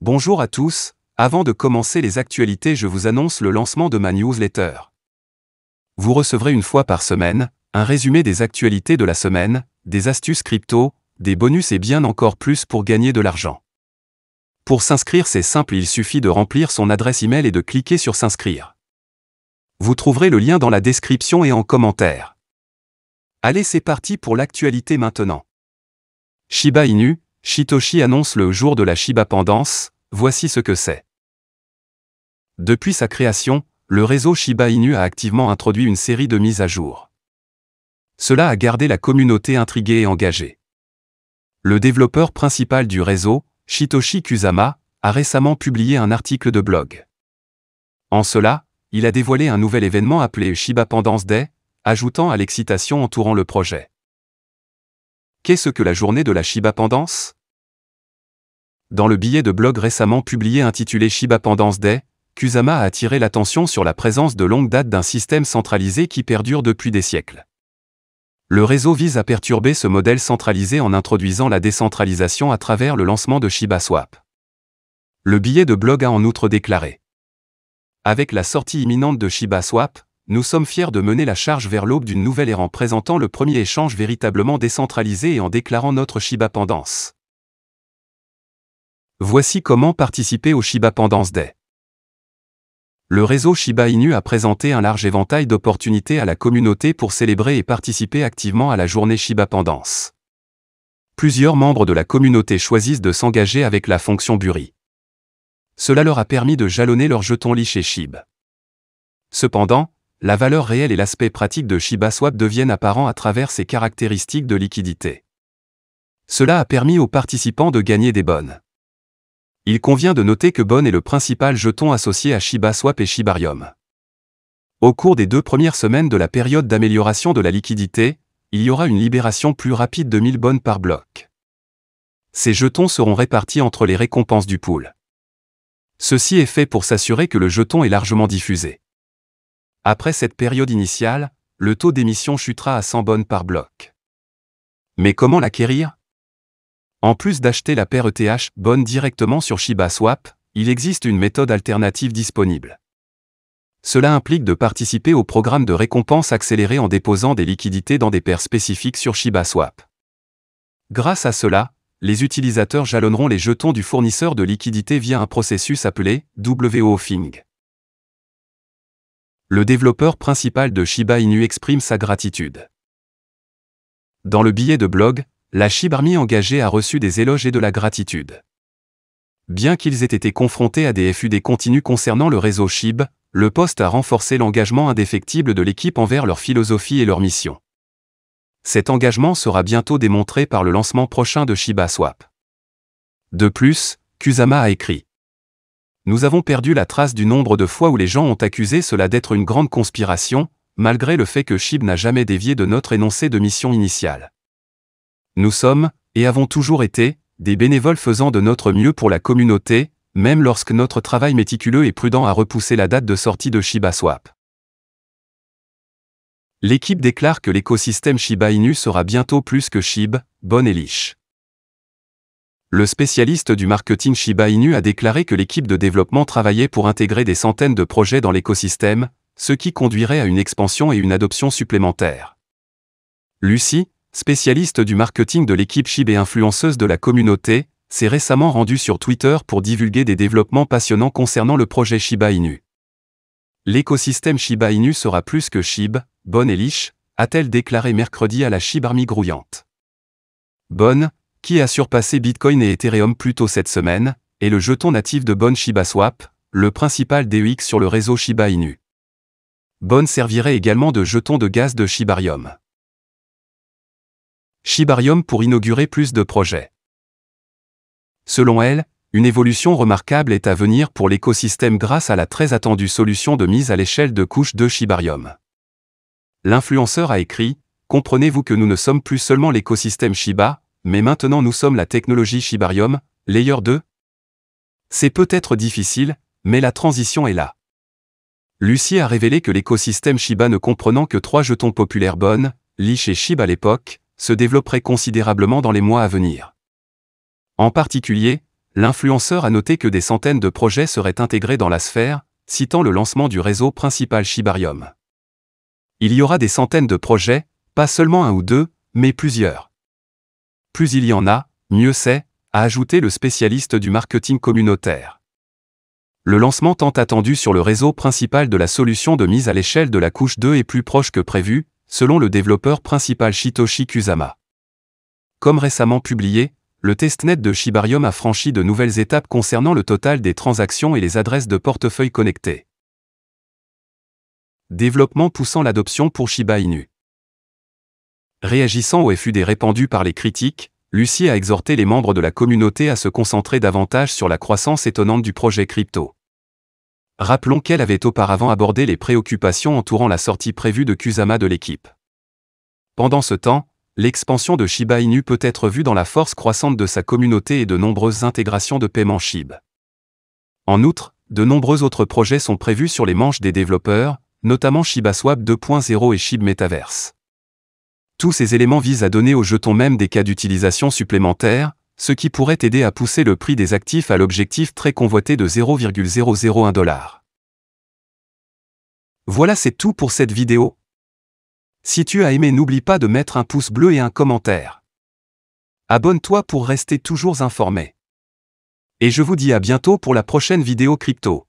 Bonjour à tous, avant de commencer les actualités je vous annonce le lancement de ma newsletter. Vous recevrez une fois par semaine, un résumé des actualités de la semaine, des astuces crypto, des bonus et bien encore plus pour gagner de l'argent. Pour s'inscrire c'est simple, il suffit de remplir son adresse email et de cliquer sur s'inscrire. Vous trouverez le lien dans la description et en commentaire. Allez c'est parti pour l'actualité maintenant. Shiba Inu, Shitoshi annonce le jour de la Shiba Pendance, voici ce que c'est. Depuis sa création, le réseau Shiba Inu a activement introduit une série de mises à jour. Cela a gardé la communauté intriguée et engagée. Le développeur principal du réseau, Shitoshi Kusama, a récemment publié un article de blog. En cela, il a dévoilé un nouvel événement appelé Shiba Pendance Day, ajoutant à l'excitation entourant le projet. Qu'est-ce que la journée de la Shiba Pendance Dans le billet de blog récemment publié intitulé Shiba Pendance Day, Kusama a attiré l'attention sur la présence de longue date d'un système centralisé qui perdure depuis des siècles. Le réseau vise à perturber ce modèle centralisé en introduisant la décentralisation à travers le lancement de Shibaswap. Le billet de blog a en outre déclaré Avec la sortie imminente de Shibaswap, nous sommes fiers de mener la charge vers l'aube d'une nouvelle ère en présentant le premier échange véritablement décentralisé et en déclarant notre Shiba Pendance. Voici comment participer au Shiba Pendance Day. Le réseau Shiba Inu a présenté un large éventail d'opportunités à la communauté pour célébrer et participer activement à la journée Shiba Pendance. Plusieurs membres de la communauté choisissent de s'engager avec la fonction Buri. Cela leur a permis de jalonner leur jeton lit chez Shib. Cependant, la valeur réelle et l'aspect pratique de ShibaSwap deviennent apparents à travers ses caractéristiques de liquidité. Cela a permis aux participants de gagner des bonnes. Il convient de noter que Bonne est le principal jeton associé à ShibaSwap et Shibarium. Au cours des deux premières semaines de la période d'amélioration de la liquidité, il y aura une libération plus rapide de 1000 bonnes par bloc. Ces jetons seront répartis entre les récompenses du pool. Ceci est fait pour s'assurer que le jeton est largement diffusé. Après cette période initiale, le taux d'émission chutera à 100 bonnes par bloc. Mais comment l'acquérir En plus d'acheter la paire ETH bonne directement sur ShibaSwap, il existe une méthode alternative disponible. Cela implique de participer au programme de récompense accéléré en déposant des liquidités dans des paires spécifiques sur ShibaSwap. Grâce à cela, les utilisateurs jalonneront les jetons du fournisseur de liquidités via un processus appelé WOFing le développeur principal de Shiba Inu exprime sa gratitude. Dans le billet de blog, la Army engagée a reçu des éloges et de la gratitude. Bien qu'ils aient été confrontés à des FUD continus concernant le réseau Shib, le poste a renforcé l'engagement indéfectible de l'équipe envers leur philosophie et leur mission. Cet engagement sera bientôt démontré par le lancement prochain de Shiba Swap. De plus, Kusama a écrit nous avons perdu la trace du nombre de fois où les gens ont accusé cela d'être une grande conspiration, malgré le fait que SHIB n'a jamais dévié de notre énoncé de mission initiale. Nous sommes, et avons toujours été, des bénévoles faisant de notre mieux pour la communauté, même lorsque notre travail méticuleux et prudent a repoussé la date de sortie de Shiba Swap. L'équipe déclare que l'écosystème Shiba Inu sera bientôt plus que Shib, bonne et liche. Le spécialiste du marketing Shiba Inu a déclaré que l'équipe de développement travaillait pour intégrer des centaines de projets dans l'écosystème, ce qui conduirait à une expansion et une adoption supplémentaires. Lucie, spécialiste du marketing de l'équipe Shiba et influenceuse de la communauté, s'est récemment rendue sur Twitter pour divulguer des développements passionnants concernant le projet Shiba Inu. L'écosystème Shiba Inu sera plus que Shib, bonne et liche, a-t-elle déclaré mercredi à la Shib Army grouillante. Bonne, qui a surpassé Bitcoin et Ethereum plus tôt cette semaine, est le jeton natif de Bon ShibaSwap, le principal DEX sur le réseau Shiba Inu. Bon servirait également de jeton de gaz de Shibarium. Shibarium pour inaugurer plus de projets. Selon elle, une évolution remarquable est à venir pour l'écosystème grâce à la très attendue solution de mise à l'échelle de couche de Shibarium. L'influenceur a écrit Comprenez-vous que nous ne sommes plus seulement l'écosystème Shiba, mais maintenant nous sommes la technologie Shibarium, Layer 2 C'est peut-être difficile, mais la transition est là. Lucie a révélé que l'écosystème Shiba ne comprenant que trois jetons populaires bonnes, Lich et Shiba à l'époque, se développerait considérablement dans les mois à venir. En particulier, l'influenceur a noté que des centaines de projets seraient intégrés dans la sphère, citant le lancement du réseau principal Shibarium. Il y aura des centaines de projets, pas seulement un ou deux, mais plusieurs. Plus il y en a, mieux c'est, a ajouté le spécialiste du marketing communautaire. Le lancement tant attendu sur le réseau principal de la solution de mise à l'échelle de la couche 2 est plus proche que prévu, selon le développeur principal Shitoshi Kusama. Comme récemment publié, le testnet de Shibarium a franchi de nouvelles étapes concernant le total des transactions et les adresses de portefeuille connectées. Développement poussant l'adoption pour Shiba Inu. Réagissant au FUD répandu par les critiques, Lucie a exhorté les membres de la communauté à se concentrer davantage sur la croissance étonnante du projet crypto. Rappelons qu'elle avait auparavant abordé les préoccupations entourant la sortie prévue de Kusama de l'équipe. Pendant ce temps, l'expansion de Shiba Inu peut être vue dans la force croissante de sa communauté et de nombreuses intégrations de paiement SHIB. En outre, de nombreux autres projets sont prévus sur les manches des développeurs, notamment Shiba Swap 2.0 et SHIB Metaverse. Tous ces éléments visent à donner au jeton même des cas d'utilisation supplémentaires, ce qui pourrait aider à pousser le prix des actifs à l'objectif très convoité de 0,001 Voilà c'est tout pour cette vidéo. Si tu as aimé n'oublie pas de mettre un pouce bleu et un commentaire. Abonne-toi pour rester toujours informé. Et je vous dis à bientôt pour la prochaine vidéo crypto.